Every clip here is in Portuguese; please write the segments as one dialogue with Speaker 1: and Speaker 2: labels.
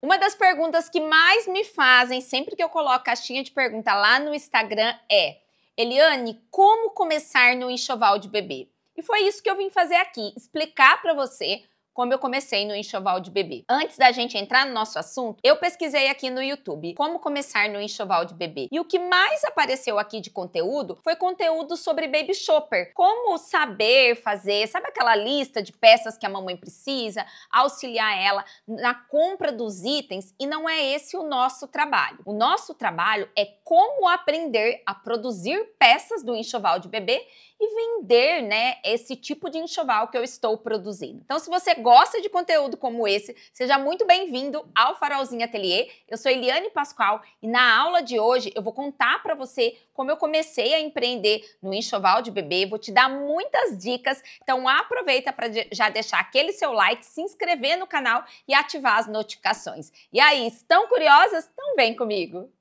Speaker 1: Uma das perguntas que mais me fazem sempre que eu coloco caixinha de pergunta lá no Instagram é: Eliane, como começar no enxoval de bebê? E foi isso que eu vim fazer aqui, explicar para você como eu comecei no enxoval de bebê. Antes da gente entrar no nosso assunto, eu pesquisei aqui no YouTube como começar no enxoval de bebê. E o que mais apareceu aqui de conteúdo foi conteúdo sobre baby shopper, como saber fazer, sabe aquela lista de peças que a mamãe precisa, auxiliar ela na compra dos itens, e não é esse o nosso trabalho. O nosso trabalho é como aprender a produzir peças do enxoval de bebê e vender, né, esse tipo de enxoval que eu estou produzindo. Então, se você gosta de conteúdo como esse, seja muito bem-vindo ao Farolzinho Atelier. Eu sou Eliane Pascoal e na aula de hoje eu vou contar para você como eu comecei a empreender no enxoval de bebê, vou te dar muitas dicas. Então aproveita para já deixar aquele seu like, se inscrever no canal e ativar as notificações. E aí, estão curiosas? Então vem comigo.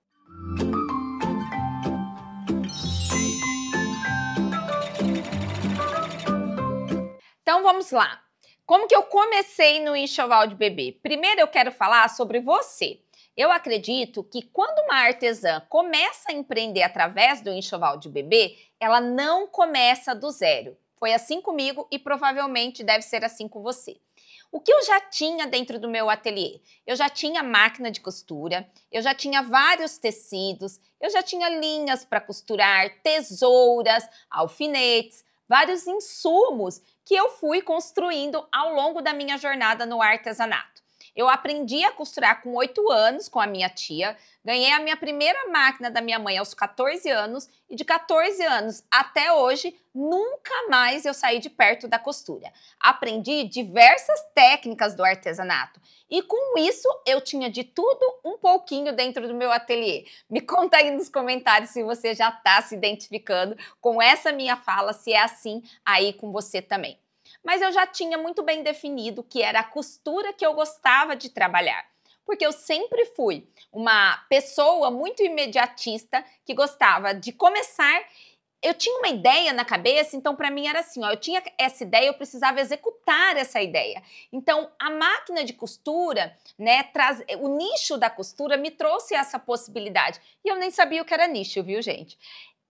Speaker 1: Então vamos lá. Como que eu comecei no enxoval de bebê? Primeiro eu quero falar sobre você. Eu acredito que quando uma artesã começa a empreender através do enxoval de bebê, ela não começa do zero. Foi assim comigo e provavelmente deve ser assim com você. O que eu já tinha dentro do meu ateliê? Eu já tinha máquina de costura, eu já tinha vários tecidos, eu já tinha linhas para costurar, tesouras, alfinetes, vários insumos que eu fui construindo ao longo da minha jornada no artesanato. Eu aprendi a costurar com 8 anos com a minha tia, ganhei a minha primeira máquina da minha mãe aos 14 anos e de 14 anos até hoje nunca mais eu saí de perto da costura. Aprendi diversas técnicas do artesanato e com isso eu tinha de tudo um pouquinho dentro do meu ateliê. Me conta aí nos comentários se você já está se identificando com essa minha fala, se é assim aí com você também mas eu já tinha muito bem definido que era a costura que eu gostava de trabalhar. Porque eu sempre fui uma pessoa muito imediatista que gostava de começar eu tinha uma ideia na cabeça, então para mim era assim, ó, eu tinha essa ideia, eu precisava executar essa ideia. Então a máquina de costura, né, traz, eh, o nicho da costura me trouxe essa possibilidade. E eu nem sabia o que era nicho, viu, gente?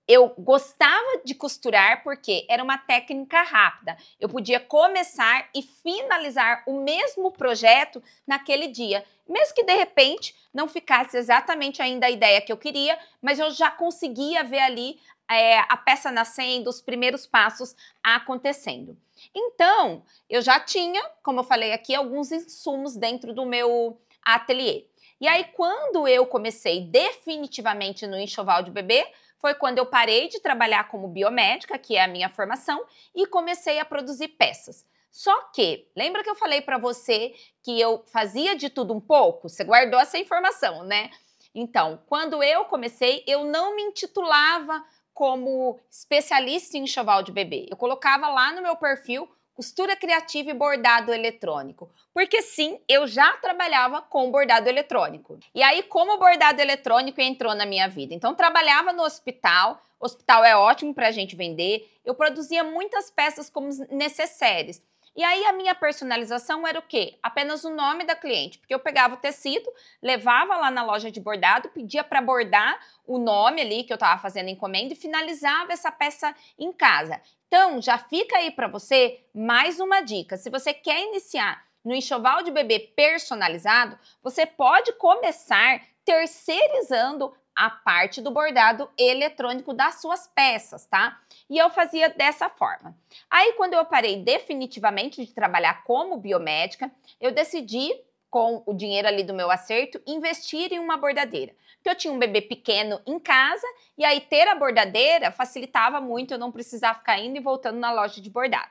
Speaker 1: eu gostava de costurar porque era uma técnica rápida. Eu podia começar e finalizar o mesmo projeto naquele dia, mesmo que de repente não ficasse exatamente ainda a ideia que eu queria, mas eu já conseguia ver ali é, a peça nascendo, os primeiros passos acontecendo. Então, eu já tinha, como eu falei aqui, alguns insumos dentro do meu ateliê. E aí, quando eu comecei definitivamente no enxoval de bebê, foi quando eu parei de trabalhar como biomédica, que é a minha formação, e comecei a produzir peças. Só que, lembra que eu falei para você que eu fazia de tudo um pouco? Você guardou essa informação, né? Então, quando eu comecei, eu não me intitulava como especialista em enxoval de bebê. Eu colocava lá no meu perfil costura criativa e bordado eletrônico. Porque sim, eu já trabalhava com bordado eletrônico. E aí, como o bordado eletrônico entrou na minha vida? Então, trabalhava no hospital, o hospital é ótimo para a gente vender, eu produzia muitas peças como necessárias. E aí a minha personalização era o quê? Apenas o nome da cliente, porque eu pegava o tecido, levava lá na loja de bordado, pedia para bordar o nome ali que eu estava fazendo encomenda e finalizava essa peça em casa. Então, já fica aí para você mais uma dica. Se você quer iniciar no enxoval de bebê personalizado, você pode começar terceirizando a parte do bordado eletrônico das suas peças, tá? E eu fazia dessa forma. Aí, quando eu parei definitivamente de trabalhar como biomédica, eu decidi com o dinheiro ali do meu acerto, investir em uma bordadeira. Porque eu tinha um bebê pequeno em casa e aí ter a bordadeira facilitava muito eu não precisar ficar indo e voltando na loja de bordado.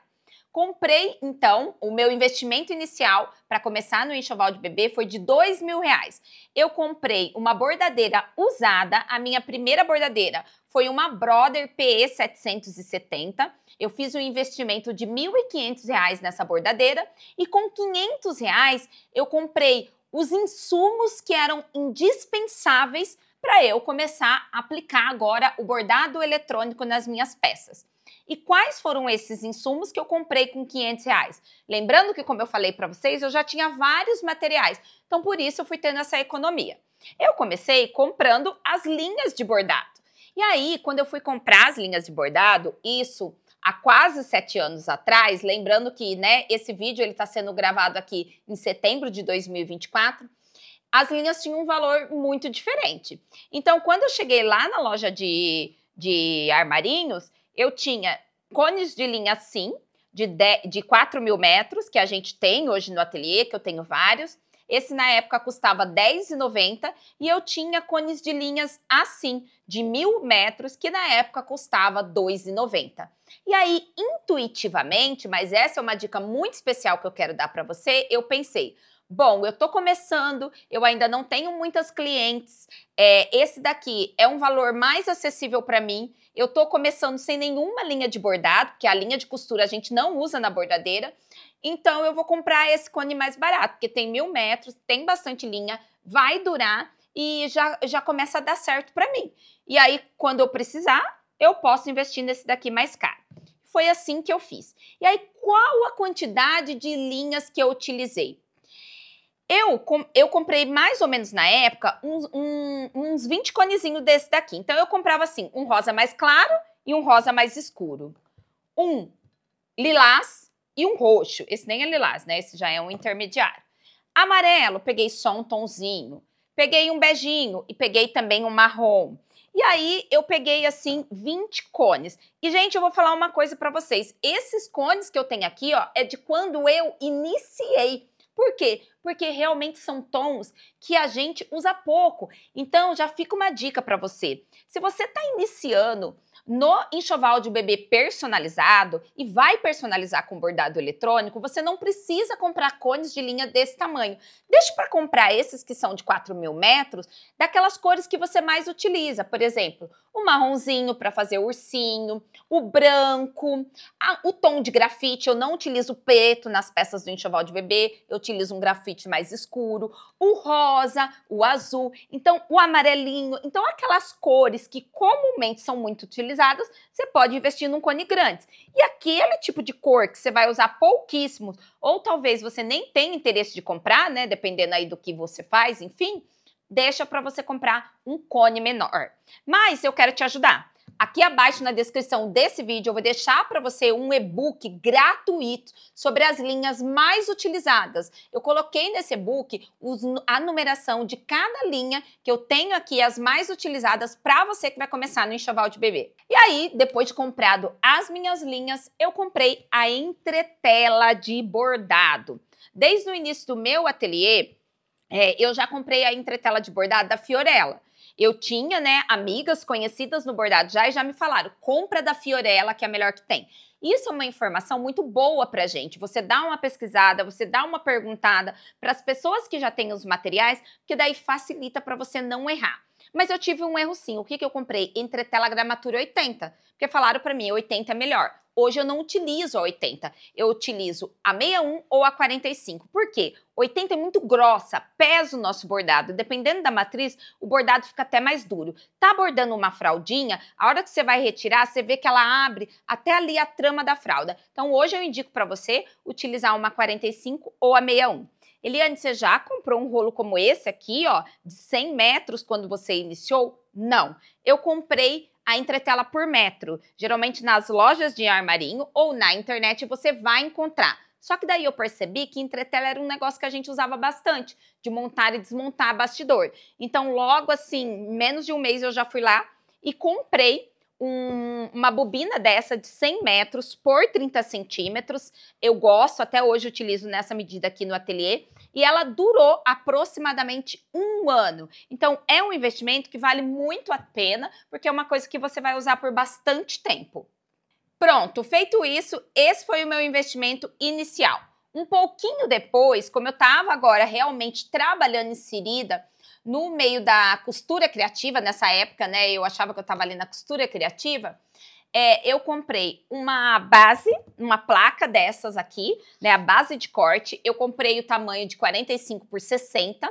Speaker 1: Comprei, então, o meu investimento inicial para começar no enxoval de bebê foi de dois mil reais. Eu comprei uma bordadeira usada, a minha primeira bordadeira foi uma Brother PE 770. Eu fiz um investimento de R$ 1.500 nessa bordadeira e com R$ 500 eu comprei os insumos que eram indispensáveis para eu começar a aplicar agora o bordado eletrônico nas minhas peças. E quais foram esses insumos que eu comprei com 500 reais? Lembrando que, como eu falei para vocês, eu já tinha vários materiais, então por isso eu fui tendo essa economia. Eu comecei comprando as linhas de bordado. E aí, quando eu fui comprar as linhas de bordado, isso há quase sete anos atrás, lembrando que né, esse vídeo ele está sendo gravado aqui em setembro de 2024, as linhas tinham um valor muito diferente. Então, quando eu cheguei lá na loja de, de armarinhos, eu tinha cones de linha sim, de, de, de 4 mil metros, que a gente tem hoje no ateliê, que eu tenho vários, esse na época custava R$ 10,90 e eu tinha cones de linhas assim, de mil metros, que na época custava R$ 2,90. E aí, intuitivamente, mas essa é uma dica muito especial que eu quero dar para você, eu pensei. Bom, eu tô começando, eu ainda não tenho muitas clientes. É, esse daqui é um valor mais acessível para mim. Eu tô começando sem nenhuma linha de bordado, porque a linha de costura a gente não usa na bordadeira. Então eu vou comprar esse cone mais barato, porque tem mil metros, tem bastante linha, vai durar e já, já começa a dar certo para mim. E aí, quando eu precisar, eu posso investir nesse daqui mais caro. Foi assim que eu fiz. E aí, qual a quantidade de linhas que eu utilizei? Eu, com, eu comprei mais ou menos na época uns, um, uns 20 conezinhos desse daqui. Então, eu comprava assim: um rosa mais claro e um rosa mais escuro. Um lilás, e um roxo. Esse nem é lilás, né? Esse já é um intermediário. Amarelo, peguei só um tonzinho. Peguei um beijinho e peguei também um marrom. E aí eu peguei assim 20 cones. E gente, eu vou falar uma coisa para vocês. Esses cones que eu tenho aqui, ó, é de quando eu iniciei. Por quê? Porque realmente são tons que a gente usa pouco. Então, já fica uma dica para você. Se você está iniciando no enxoval de bebê personalizado e vai personalizar com bordado eletrônico, você não precisa comprar cones de linha desse tamanho. Deixe para comprar esses que são de 4 mil metros, daquelas cores que você mais utiliza. Por exemplo, o marronzinho para fazer o ursinho, o branco, a, o tom de grafite. Eu não utilizo preto nas peças do enxoval de bebê, eu utilizo um grafite mais escuro o rosa, o azul, então o amarelinho. Então, aquelas cores que comumente são muito utilizadas, você pode investir num cone grande. E aquele tipo de cor que você vai usar pouquíssimo ou talvez você nem tenha interesse de comprar, né? Dependendo aí do que você faz, enfim, deixa para você comprar um cone menor. Mas eu quero te ajudar. Aqui abaixo na descrição desse vídeo eu vou deixar para você um e-book gratuito sobre as linhas mais utilizadas. Eu coloquei nesse e-book a numeração de cada linha que eu tenho aqui, as mais utilizadas para você que vai começar no enxoval de bebê. E aí, depois de comprado as minhas linhas, eu comprei a entretela de bordado. Desde o início do meu ateliê, é, eu já comprei a entretela de bordado da Fiorella. Eu tinha, né, amigas conhecidas no bordado já e já me falaram: compra da Fiorella, que é a melhor que tem. Isso é uma informação muito boa para gente. Você dá uma pesquisada, você dá uma perguntada para as pessoas que já têm os materiais, porque daí facilita para você não errar. Mas eu tive um erro sim. O que, que eu comprei? Entretela gramatura 80, porque falaram para mim 80 é melhor. Hoje eu não utilizo a 80, eu utilizo a 61 ou a 45. Por quê? 80 é muito grossa, pesa o nosso bordado. Dependendo da matriz, o bordado fica até mais duro. Tá bordando uma fraldinha, a hora que você vai retirar, você vê que ela abre até ali a trama da fralda. Então hoje eu indico para você utilizar uma 45 ou a 61. Eliane, você já comprou um rolo como esse aqui, ó, de 100 metros quando você iniciou? Não, eu comprei a entretela por metro. Geralmente nas lojas de armarinho ou na internet você vai encontrar. Só que daí eu percebi que entretela era um negócio que a gente usava bastante, de montar e desmontar bastidor. Então, logo assim, menos de um mês eu já fui lá e comprei um, uma bobina dessa de 100 metros por 30 centímetros. Eu gosto, até hoje utilizo nessa medida aqui no ateliê. E ela durou aproximadamente um ano. Então, é um investimento que vale muito a pena, porque é uma coisa que você vai usar por bastante tempo. Pronto, feito isso, esse foi o meu investimento inicial. Um pouquinho depois, como eu estava agora realmente trabalhando inserida, no meio da costura criativa, nessa época, né? Eu achava que eu estava ali na costura criativa. É, eu comprei uma base, uma placa dessas aqui, né? A base de corte. Eu comprei o tamanho de 45 por 60,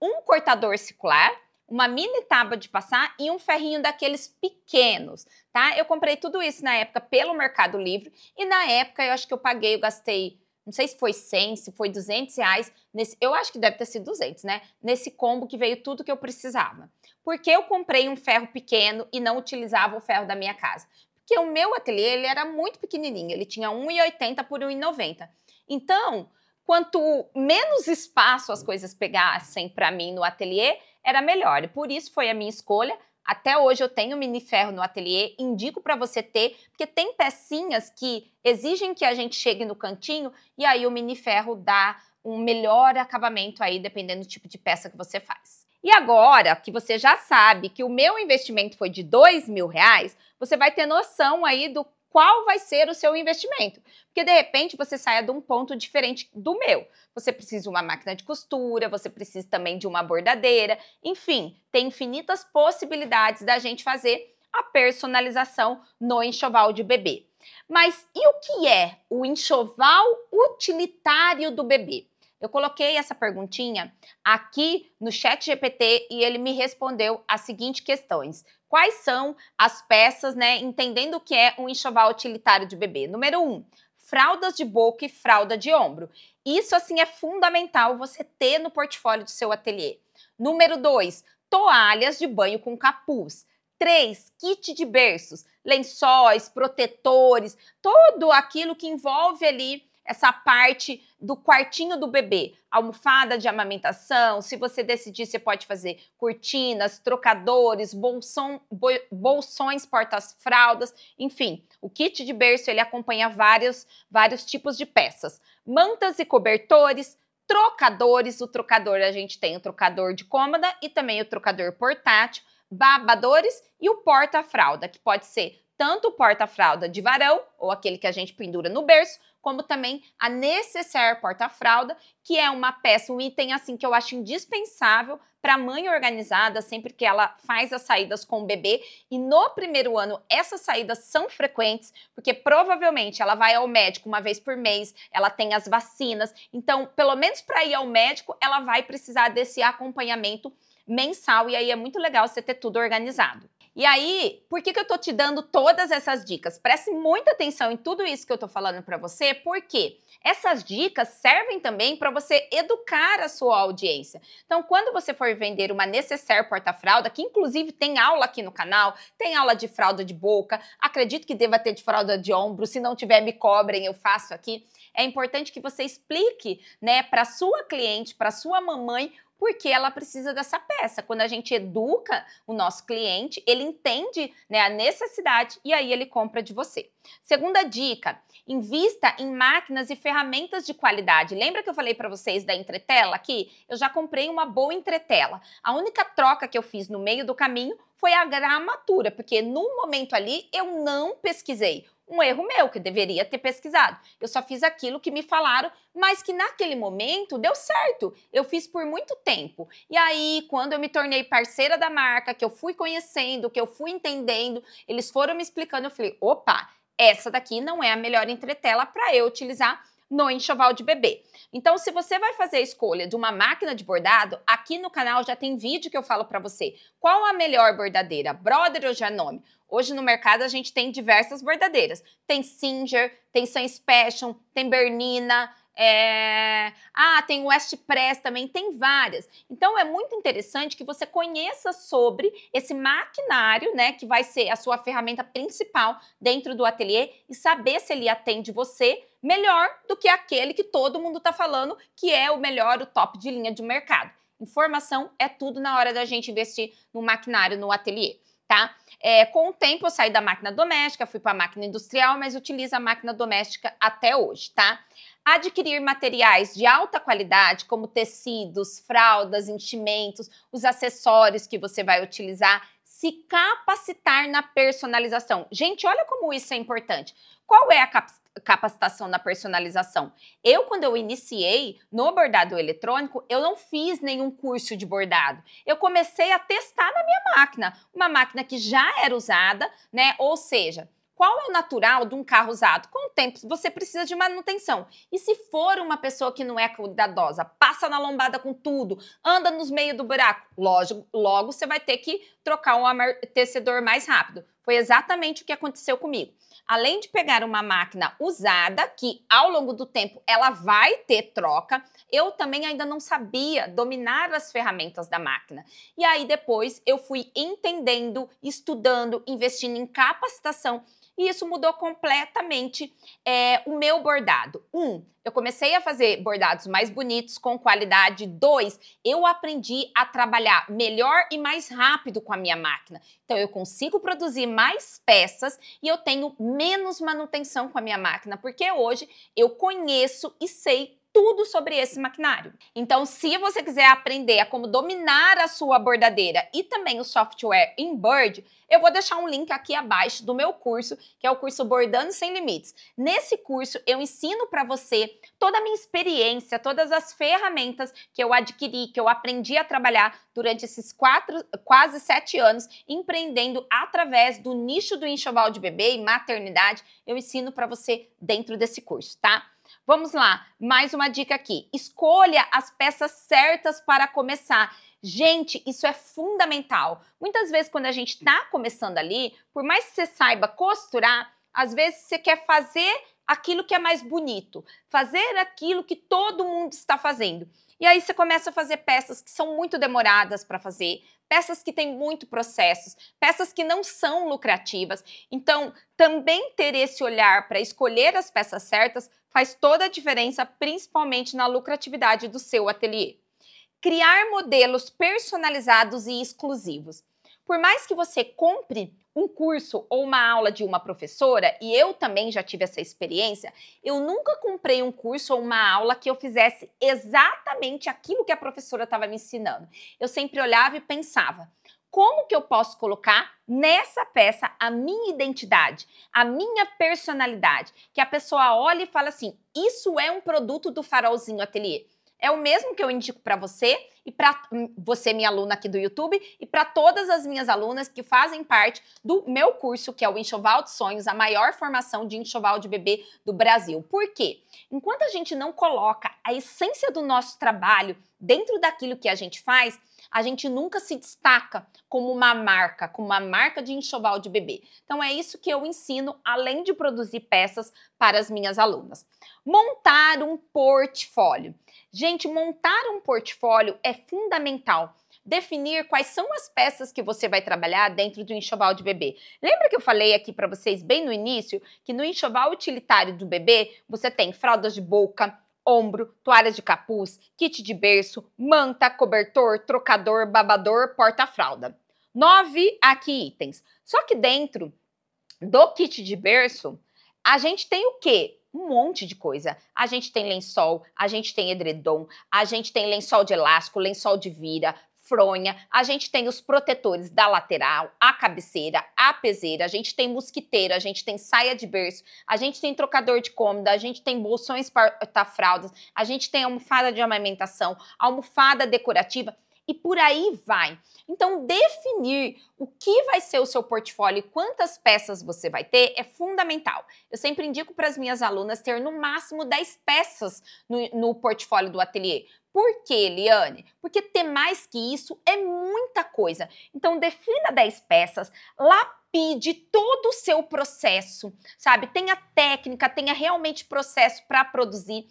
Speaker 1: um cortador circular, uma mini tábua de passar e um ferrinho daqueles pequenos, tá? Eu comprei tudo isso na época pelo Mercado Livre e na época eu acho que eu paguei, eu gastei não sei se foi 100, se foi 200 reais, nesse, eu acho que deve ter sido 200, né? Nesse combo que veio tudo que eu precisava. Porque eu comprei um ferro pequeno e não utilizava o ferro da minha casa? Porque o meu ateliê ele era muito pequenininho, ele tinha 1,80 por 1,90. Então, quanto menos espaço as coisas pegassem para mim no ateliê, era melhor. E por isso foi a minha escolha. Até hoje eu tenho mini ferro no ateliê, indico para você ter, porque tem pecinhas que exigem que a gente chegue no cantinho e aí o mini ferro dá um melhor acabamento aí, dependendo do tipo de peça que você faz. E agora que você já sabe que o meu investimento foi de dois mil reais, você vai ter noção aí do qual vai ser o seu investimento. Porque de repente você saia de um ponto diferente do meu. Você precisa de uma máquina de costura, você precisa também de uma bordadeira, enfim, tem infinitas possibilidades da gente fazer a personalização no enxoval de bebê. Mas e o que é o enxoval utilitário do bebê? Eu coloquei essa perguntinha aqui no chat GPT e ele me respondeu as seguintes questões. Quais são as peças, né? Entendendo o que é um enxoval utilitário de bebê. Número um, fraldas de boca e fralda de ombro. Isso, assim, é fundamental você ter no portfólio do seu ateliê. Número dois, toalhas de banho com capuz. Três: Kit de berços, lençóis, protetores, tudo aquilo que envolve ali essa parte do quartinho do bebê, almofada de amamentação, se você decidir, você pode fazer cortinas, trocadores, bolson, bolsões, portas-fraldas, enfim. O kit de berço, ele acompanha vários, vários tipos de peças. Mantas e cobertores, trocadores, o trocador, a gente tem o trocador de cômoda e também o trocador portátil, babadores e o porta-fralda, que pode ser tanto o porta-fralda de varão, ou aquele que a gente pendura no berço, como também a necessaire porta-fralda, que é uma peça, um item assim que eu acho indispensável para a mãe organizada, sempre que ela faz as saídas com o bebê. E no primeiro ano, essas saídas são frequentes, porque provavelmente ela vai ao médico uma vez por mês, ela tem as vacinas. Então, pelo menos para ir ao médico, ela vai precisar desse acompanhamento mensal. E aí é muito legal você ter tudo organizado. E aí, por que, que eu tô te dando todas essas dicas? Preste muita atenção em tudo isso que eu tô falando para você, porque essas dicas servem também para você educar a sua audiência. Então, quando você for vender uma necessaire porta-fralda, que inclusive tem aula aqui no canal, tem aula de fralda de boca, acredito que deva ter de fralda de ombro, se não tiver me cobrem, eu faço aqui. É importante que você explique, né, para sua cliente, para sua mamãe, porque ela precisa dessa peça. Quando a gente educa o nosso cliente, ele entende né, a necessidade e aí ele compra de você. Segunda dica: invista em máquinas e ferramentas de qualidade. Lembra que eu falei para vocês da entretela aqui? Eu já comprei uma boa entretela. A única troca que eu fiz no meio do caminho foi a gramatura, porque no momento ali eu não pesquisei um erro meu, que eu deveria ter pesquisado. Eu só fiz aquilo que me falaram, mas que naquele momento deu certo. Eu fiz por muito tempo. E aí, quando eu me tornei parceira da marca, que eu fui conhecendo, que eu fui entendendo, eles foram me explicando, eu falei: opa, essa daqui não é a melhor entretela para eu utilizar no enxoval de bebê. Então, se você vai fazer a escolha de uma máquina de bordado, aqui no canal já tem vídeo que eu falo para você. Qual a melhor bordadeira, Brother ou Janome? Hoje no mercado a gente tem diversas bordadeiras. Tem Singer, tem Sans Passion, tem Bernina, é... Ah, tem o West Press também, tem várias. Então é muito interessante que você conheça sobre esse maquinário, né, que vai ser a sua ferramenta principal dentro do ateliê e saber se ele atende você melhor do que aquele que todo mundo está falando que é o melhor, o top de linha de mercado. Informação é tudo na hora da gente investir no maquinário, no ateliê, tá? É, com o tempo eu saí da máquina doméstica, fui para a máquina industrial, mas utilizo a máquina doméstica até hoje, tá? adquirir materiais de alta qualidade, como tecidos, fraldas, enchimentos, os acessórios que você vai utilizar, se capacitar na personalização. Gente, olha como isso é importante. Qual é a capacitação na personalização? Eu, quando eu iniciei no bordado eletrônico, eu não fiz nenhum curso de bordado. Eu comecei a testar na minha máquina, uma máquina que já era usada, né? Ou seja, qual é o natural de um carro usado? Com tempo, você precisa de manutenção. E se for uma pessoa que não é cuidadosa, passa na lombada com tudo, anda nos meios do buraco, lógico, logo você vai ter que trocar um amortecedor mais rápido. Foi exatamente o que aconteceu comigo. Além de pegar uma máquina usada, que ao longo do tempo ela vai ter troca, eu também ainda não sabia dominar as ferramentas da máquina. E aí depois eu fui entendendo, estudando, investindo em capacitação e isso mudou completamente é, o meu bordado. Um, eu comecei a fazer bordados mais bonitos, com qualidade. Dois, eu aprendi a trabalhar melhor e mais rápido com a minha máquina. Então, eu consigo produzir mais peças e eu tenho menos manutenção com a minha máquina, porque hoje eu conheço e sei tudo sobre esse maquinário. Então, se você quiser aprender a como dominar a sua bordadeira e também o software em Bird, eu vou deixar um link aqui abaixo do meu curso, que é o curso Bordando Sem Limites. Nesse curso, eu ensino para você toda a minha experiência, todas as ferramentas que eu adquiri, que eu aprendi a trabalhar durante esses quatro, quase sete anos, empreendendo através do nicho do enxoval de bebê e maternidade. Eu ensino para você dentro desse curso, tá? Vamos lá, mais uma dica aqui. Escolha as peças certas para começar. Gente, isso é fundamental. Muitas vezes, quando a gente está começando ali, por mais que você saiba costurar, às vezes você quer fazer aquilo que é mais bonito, fazer aquilo que todo mundo está fazendo. E aí você começa a fazer peças que são muito demoradas para fazer, peças que têm muito processos, peças que não são lucrativas. Então, também ter esse olhar para escolher as peças certas faz toda a diferença, principalmente na lucratividade do seu ateliê. Criar modelos personalizados e exclusivos. Por mais que você compre um curso ou uma aula de uma professora, e eu também já tive essa experiência, eu nunca comprei um curso ou uma aula que eu fizesse exatamente aquilo que a professora estava me ensinando. Eu sempre olhava e pensava, como que eu posso colocar nessa peça a minha identidade, a minha personalidade, que a pessoa olhe e fala assim: "Isso é um produto do Farolzinho Atelier" é o mesmo que eu indico para você e para hum, você, minha aluna aqui do YouTube, e para todas as minhas alunas que fazem parte do meu curso, que é o Enxoval de Sonhos, a maior formação de enxoval de bebê do Brasil. Por quê? Enquanto a gente não coloca a essência do nosso trabalho dentro daquilo que a gente faz, a gente nunca se destaca como uma marca, como uma marca de enxoval de bebê. Então é isso que eu ensino, além de produzir peças para as minhas alunas. Montar um portfólio. Gente, montar um portfólio é fundamental definir quais são as peças que você vai trabalhar dentro do enxoval de bebê. Lembra que eu falei aqui para vocês bem no início que no enxoval utilitário do bebê você tem fraldas de boca, ombro, toalhas de capuz, kit de berço, manta, cobertor, trocador, babador, porta-fralda. Nove aqui itens. Só que dentro do kit de berço, a gente tem o quê? um monte de coisa. A gente tem lençol, a gente tem edredom, a gente tem lençol de elástico, lençol de vira, fronha, a gente tem os protetores da lateral, a cabeceira, a peseira, a gente tem mosquiteira, a gente tem saia de berço, a gente tem trocador de cômoda, a gente tem bolsões para fraldas, a gente tem almofada de amamentação, almofada decorativa e por aí vai. Então, definir o que vai ser o seu portfólio e quantas peças você vai ter é fundamental. Eu sempre indico para as minhas alunas ter no máximo 10 peças no, no portfólio do ateliê. Por que, Eliane? Porque ter mais que isso é muita coisa. Então, defina 10 peças, lapide todo o seu processo, sabe? Tenha técnica, tenha realmente processo para produzir.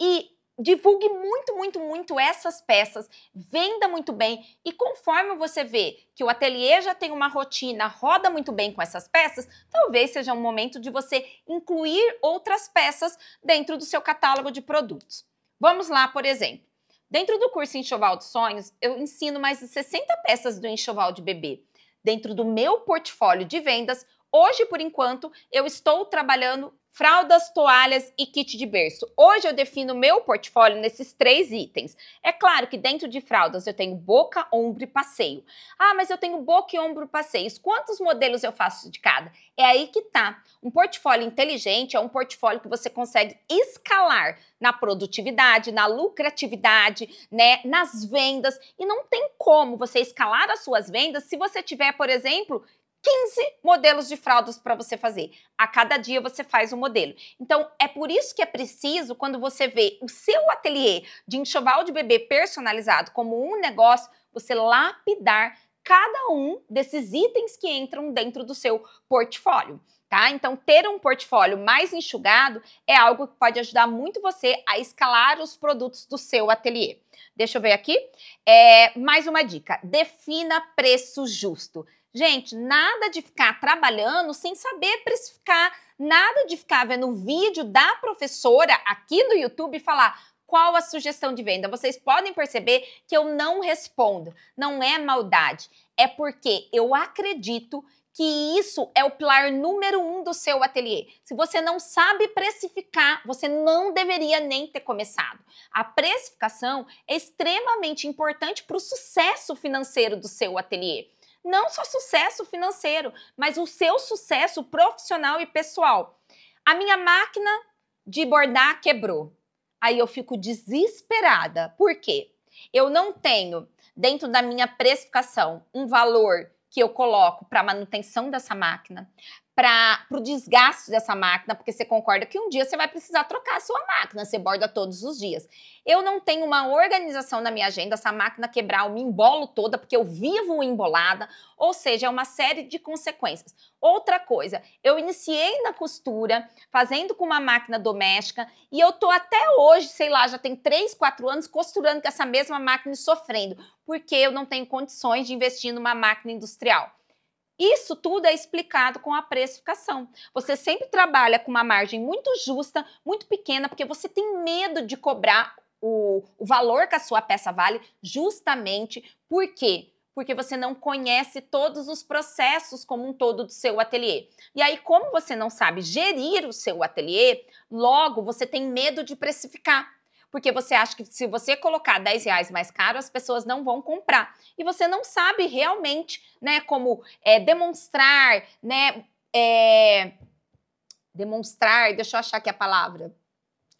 Speaker 1: E divulgue muito, muito, muito essas peças, venda muito bem e conforme você vê que o ateliê já tem uma rotina, roda muito bem com essas peças, talvez seja um momento de você incluir outras peças dentro do seu catálogo de produtos. Vamos lá, por exemplo. Dentro do curso Enxoval de Sonhos, eu ensino mais de 60 peças do enxoval de bebê. Dentro do meu portfólio de vendas, hoje por enquanto, eu estou trabalhando fraldas, toalhas e kit de berço. Hoje eu defino meu portfólio nesses três itens. É claro que dentro de fraldas eu tenho boca, ombro e passeio. Ah, mas eu tenho boca e ombro passeios. Quantos modelos eu faço de cada? É aí que tá. Um portfólio inteligente é um portfólio que você consegue escalar na produtividade, na lucratividade, né, nas vendas. E não tem como você escalar as suas vendas se você tiver, por exemplo, 15 modelos de fraldas para você fazer. A cada dia você faz um modelo. Então, é por isso que é preciso, quando você vê o seu ateliê de enxoval de bebê personalizado como um negócio, você lapidar cada um desses itens que entram dentro do seu portfólio. Tá? Então, ter um portfólio mais enxugado é algo que pode ajudar muito você a escalar os produtos do seu ateliê. Deixa eu ver aqui. É, mais uma dica: defina preço justo. Gente, nada de ficar trabalhando sem saber precificar, nada de ficar vendo vídeo da professora aqui no YouTube e falar qual a sugestão de venda. Vocês podem perceber que eu não respondo. Não é maldade, é porque eu acredito que isso é o pilar número um do seu ateliê. Se você não sabe precificar, você não deveria nem ter começado. A precificação é extremamente importante para o sucesso financeiro do seu ateliê não só sucesso financeiro, mas o seu sucesso profissional e pessoal. A minha máquina de bordar quebrou. Aí eu fico desesperada. Por quê? Eu não tenho dentro da minha precificação um valor que eu coloco para manutenção dessa máquina, para o desgaste dessa máquina, porque você concorda que um dia você vai precisar trocar a sua máquina, você borda todos os dias. Eu não tenho uma organização na minha agenda, essa máquina quebrar, eu me embolo toda, porque eu vivo embolada, ou seja, é uma série de consequências. Outra coisa, eu iniciei na costura, fazendo com uma máquina doméstica, e eu tô até hoje, sei lá, já tem 3, 4 anos, costurando com essa mesma máquina e sofrendo, porque eu não tenho condições de investir numa máquina industrial. Isso tudo é explicado com a precificação. Você sempre trabalha com uma margem muito justa, muito pequena, porque você tem medo de cobrar o, o valor que a sua peça vale, justamente porque porque você não conhece todos os processos como um todo do seu ateliê. E aí, como você não sabe gerir o seu ateliê, logo você tem medo de precificar porque você acha que se você colocar 10 reais mais caro, as pessoas não vão comprar. E você não sabe realmente, né, como é, demonstrar, né, é, demonstrar, deixa eu achar aqui a palavra,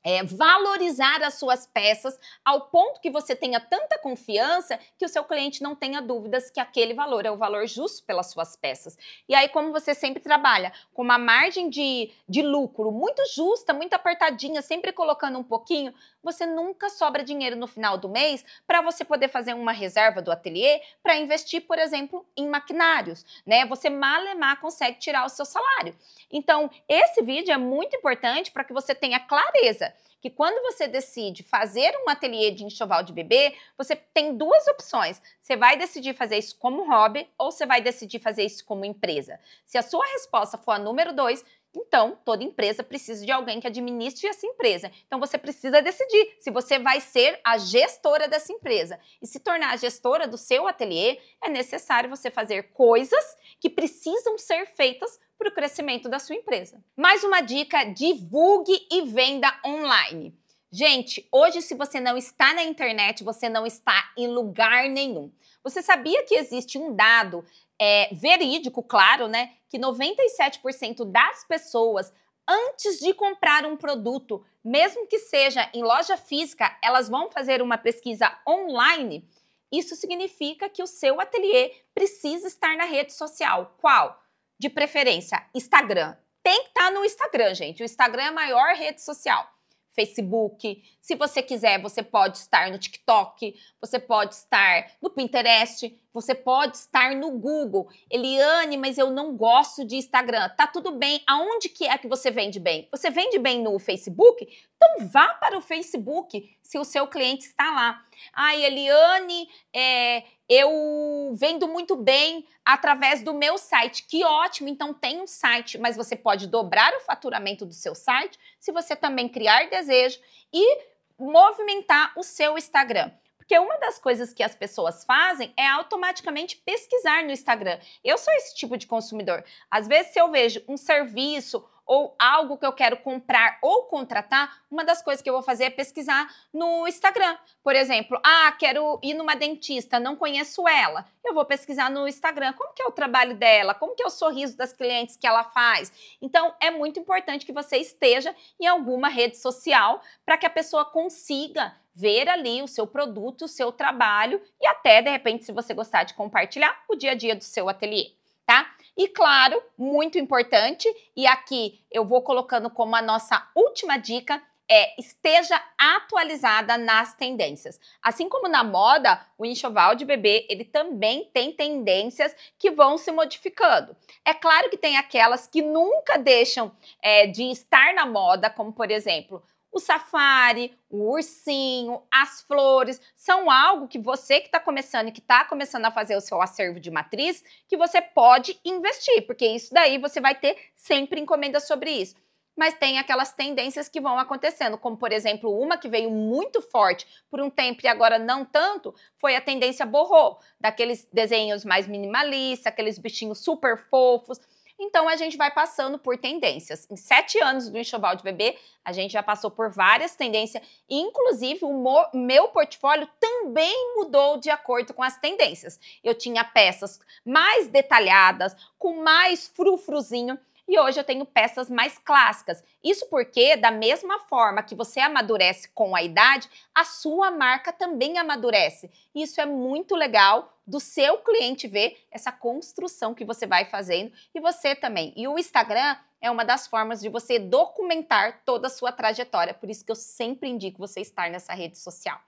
Speaker 1: é, valorizar as suas peças ao ponto que você tenha tanta confiança que o seu cliente não tenha dúvidas que aquele valor é o valor justo pelas suas peças. E aí, como você sempre trabalha com uma margem de, de lucro muito justa, muito apertadinha, sempre colocando um pouquinho, você nunca sobra dinheiro no final do mês para você poder fazer uma reserva do ateliê para investir, por exemplo, em maquinários, né? Você mal consegue tirar o seu salário. Então, esse vídeo é muito importante para que você tenha clareza que quando você decide fazer um ateliê de enxoval de bebê, você tem duas opções. Você vai decidir fazer isso como hobby ou você vai decidir fazer isso como empresa. Se a sua resposta for a número dois então, toda empresa precisa de alguém que administre essa empresa. Então, você precisa decidir se você vai ser a gestora dessa empresa. E se tornar a gestora do seu ateliê, é necessário você fazer coisas que precisam ser feitas para o crescimento da sua empresa. Mais uma dica: divulgue e venda online. Gente, hoje, se você não está na internet, você não está em lugar nenhum. Você sabia que existe um dado é, verídico, claro, né? Que 97% das pessoas, antes de comprar um produto, mesmo que seja em loja física, elas vão fazer uma pesquisa online. Isso significa que o seu ateliê precisa estar na rede social. Qual? De preferência, Instagram. Tem que estar tá no Instagram, gente. O Instagram é a maior rede social. Facebook. Se você quiser, você pode estar no TikTok, você pode estar no Pinterest. Você pode estar no Google. Eliane, mas eu não gosto de Instagram. Tá tudo bem. Aonde que é que você vende bem? Você vende bem no Facebook? Então vá para o Facebook se o seu cliente está lá. Ai, Eliane, é, eu vendo muito bem através do meu site. Que ótimo! Então tem um site, mas você pode dobrar o faturamento do seu site se você também criar desejo e movimentar o seu Instagram. Porque uma das coisas que as pessoas fazem é automaticamente pesquisar no Instagram. Eu sou esse tipo de consumidor. Às vezes, se eu vejo um serviço ou algo que eu quero comprar ou contratar, uma das coisas que eu vou fazer é pesquisar no Instagram. Por exemplo, ah, quero ir numa dentista, não conheço ela. Eu vou pesquisar no Instagram como que é o trabalho dela, como que é o sorriso das clientes que ela faz. Então, é muito importante que você esteja em alguma rede social para que a pessoa consiga ver ali o seu produto, o seu trabalho e até, de repente, se você gostar de compartilhar o dia a dia do seu ateliê, tá? E claro, muito importante, e aqui eu vou colocando como a nossa última dica, é, esteja atualizada nas tendências. Assim como na moda, o enxoval de bebê, ele também tem tendências que vão se modificando. É claro que tem aquelas que nunca deixam é, de estar na moda, como por exemplo, o safari, o ursinho, as flores, são algo que você que está começando e que está começando a fazer o seu acervo de matriz, que você pode investir, porque isso daí você vai ter sempre encomenda sobre isso. Mas tem aquelas tendências que vão acontecendo, como por exemplo, uma que veio muito forte por um tempo e agora não tanto, foi a tendência borrou daqueles desenhos mais minimalistas, aqueles bichinhos super fofos então a gente vai passando por tendências. Em sete anos do enxoval de bebê, a gente já passou por várias tendências, inclusive o meu portfólio também mudou de acordo com as tendências. Eu tinha peças mais detalhadas, com mais frufruzinho e hoje eu tenho peças mais clássicas. Isso porque, da mesma forma que você amadurece com a idade, a sua marca também amadurece. Isso é muito legal do seu cliente ver essa construção que você vai fazendo e você também. E o Instagram é uma das formas de você documentar toda a sua trajetória, por isso que eu sempre indico você estar nessa rede social.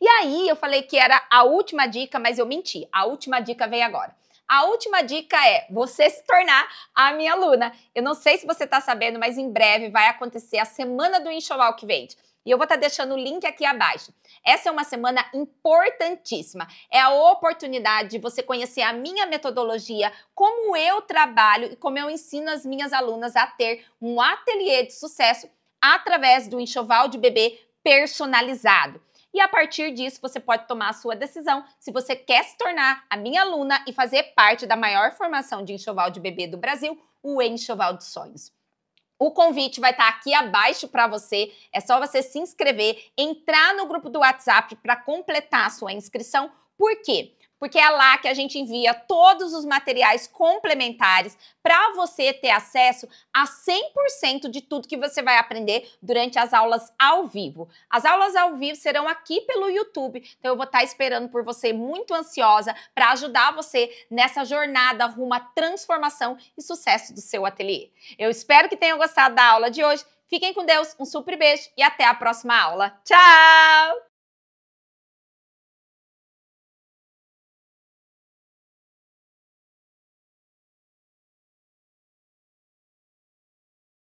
Speaker 1: E aí, eu falei que era a última dica, mas eu menti. A última dica vem agora. A última dica é você se tornar a minha aluna. Eu não sei se você está sabendo, mas em breve vai acontecer a semana do enxoval que vende. E eu vou estar tá deixando o link aqui abaixo. Essa é uma semana importantíssima. É a oportunidade de você conhecer a minha metodologia, como eu trabalho e como eu ensino as minhas alunas a ter um ateliê de sucesso através do enxoval de bebê personalizado. E a partir disso, você pode tomar a sua decisão se você quer se tornar a minha aluna e fazer parte da maior formação de enxoval de bebê do Brasil, o Enxoval de Sonhos. O convite vai estar tá aqui abaixo para você. É só você se inscrever, entrar no grupo do WhatsApp para completar a sua inscrição. Por quê? porque é lá que a gente envia todos os materiais complementares para você ter acesso a 100% de tudo que você vai aprender durante as aulas ao vivo. As aulas ao vivo serão aqui pelo YouTube, então eu vou estar tá esperando por você, muito ansiosa, para ajudar você nessa jornada rumo à transformação e sucesso do seu ateliê. Eu espero que tenham gostado da aula de hoje. Fiquem com Deus, um super beijo e até a próxima aula. Tchau!